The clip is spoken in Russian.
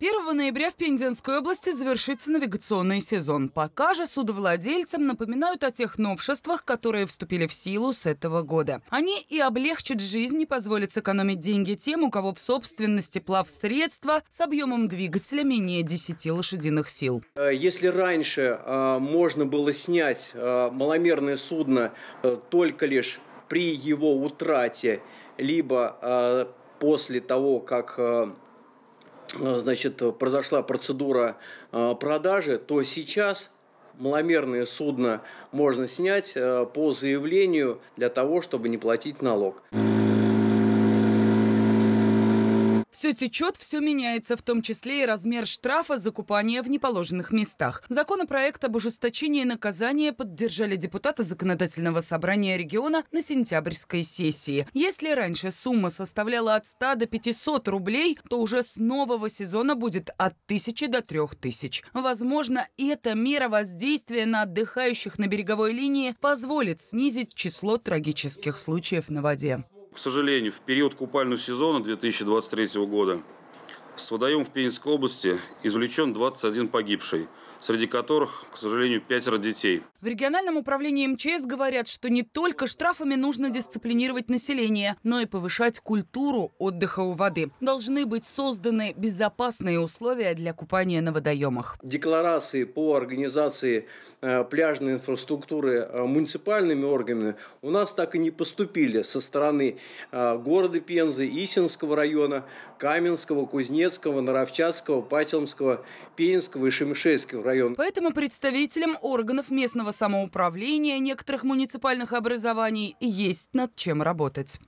1 ноября в Пензенской области завершится навигационный сезон. Пока же судовладельцам напоминают о тех новшествах, которые вступили в силу с этого года. Они и облегчат жизнь и позволят сэкономить деньги тем, у кого в собственности плавсредства с объемом двигателя менее 10 лошадиных сил. Э, если раньше э, можно было снять э, маломерное судно только лишь при его утрате, либо после того, как Э, значит, произошла процедура э, продажи, то сейчас маломерное судно можно снять э, по заявлению для того, чтобы не платить налог. Все течет, все меняется, в том числе и размер штрафа за купание в неположенных местах. Законопроект об ужесточении наказания поддержали депутаты Законодательного собрания региона на сентябрьской сессии. Если раньше сумма составляла от 100 до 500 рублей, то уже с нового сезона будет от 1000 до 3000. Возможно, эта мера воздействия на отдыхающих на береговой линии позволит снизить число трагических случаев на воде. К сожалению, в период купального сезона 2023 года с водоем в Пенинской области извлечен 21 погибший, среди которых, к сожалению, пятеро детей. В региональном управлении МЧС говорят, что не только штрафами нужно дисциплинировать население, но и повышать культуру отдыха у воды. Должны быть созданы безопасные условия для купания на водоемах. Декларации по организации э, пляжной инфраструктуры э, муниципальными органами у нас так и не поступили со стороны э, города Пензы, Исинского района, Каменского, Кузнецкого Советского, Наровчатского, Пачелмского, Пенинского и Шемишейского районов. Поэтому представителям органов местного самоуправления некоторых муниципальных образований есть над чем работать.